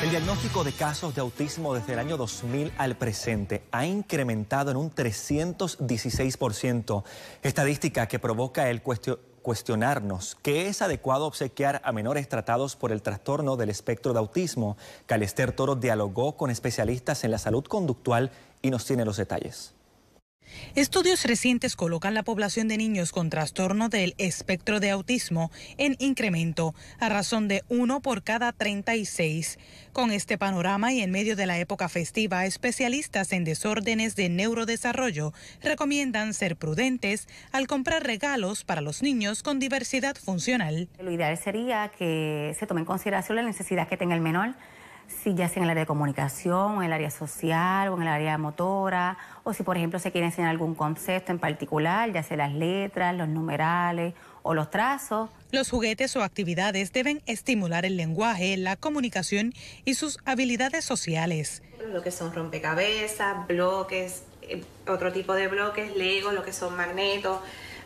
El diagnóstico de casos de autismo desde el año 2000 al presente ha incrementado en un 316%, estadística que provoca el cuestionarnos qué es adecuado obsequiar a menores tratados por el trastorno del espectro de autismo. Calester Toro dialogó con especialistas en la salud conductual y nos tiene los detalles. Estudios recientes colocan la población de niños con trastorno del espectro de autismo en incremento, a razón de uno por cada 36. Con este panorama y en medio de la época festiva, especialistas en desórdenes de neurodesarrollo recomiendan ser prudentes al comprar regalos para los niños con diversidad funcional. Lo ideal sería que se tome en consideración la necesidad que tenga el menor si ya sea en el área de comunicación, en el área social, o en el área motora, o si por ejemplo se quiere enseñar algún concepto en particular, ya sea las letras, los numerales o los trazos. Los juguetes o actividades deben estimular el lenguaje, la comunicación y sus habilidades sociales. Lo que son rompecabezas, bloques, eh, otro tipo de bloques, Lego, lo que son magnetos.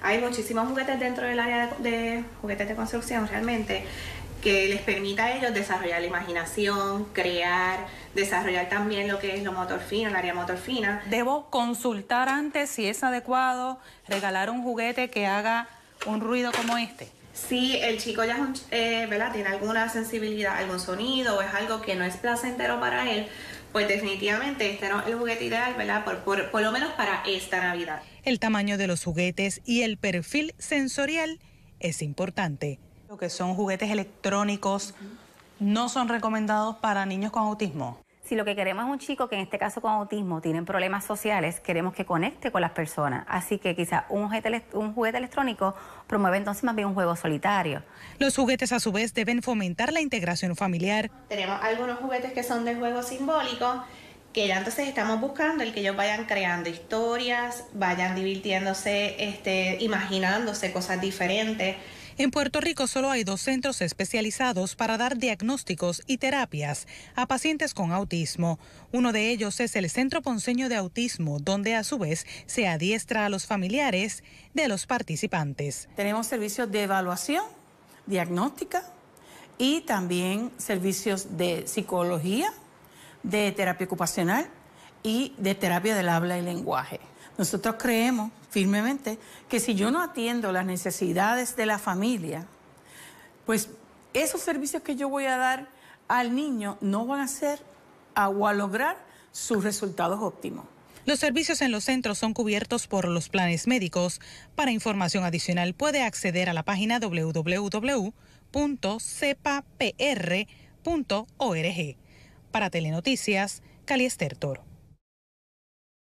Hay muchísimos juguetes dentro del área de juguetes de construcción realmente que les permita a ellos desarrollar la imaginación, crear, desarrollar también lo que es lo motor fino, el área motor fina. Debo consultar antes si es adecuado regalar un juguete que haga un ruido como este. Si el chico ya eh, tiene alguna sensibilidad, algún sonido o es algo que no es placentero para él, pues definitivamente este no es el juguete ideal, por lo menos para esta Navidad. El tamaño de los juguetes y el perfil sensorial es importante que son juguetes electrónicos no son recomendados para niños con autismo. Si lo que queremos es un chico que en este caso con autismo tiene problemas sociales, queremos que conecte con las personas. Así que quizás un juguete, un juguete electrónico promueve entonces más bien un juego solitario. Los juguetes a su vez deben fomentar la integración familiar. Tenemos algunos juguetes que son de juego simbólico, que ya entonces estamos buscando el que ellos vayan creando historias, vayan divirtiéndose, este, imaginándose cosas diferentes. En Puerto Rico solo hay dos centros especializados para dar diagnósticos y terapias a pacientes con autismo. Uno de ellos es el Centro Ponceño de Autismo, donde a su vez se adiestra a los familiares de los participantes. Tenemos servicios de evaluación, diagnóstica y también servicios de psicología, de terapia ocupacional y de terapia del habla y lenguaje. Nosotros creemos firmemente que si yo no atiendo las necesidades de la familia, pues esos servicios que yo voy a dar al niño no van a ser a lograr sus resultados óptimos. Los servicios en los centros son cubiertos por los planes médicos. Para información adicional puede acceder a la página www.cepapr.org. Para Telenoticias, Caliester Toro.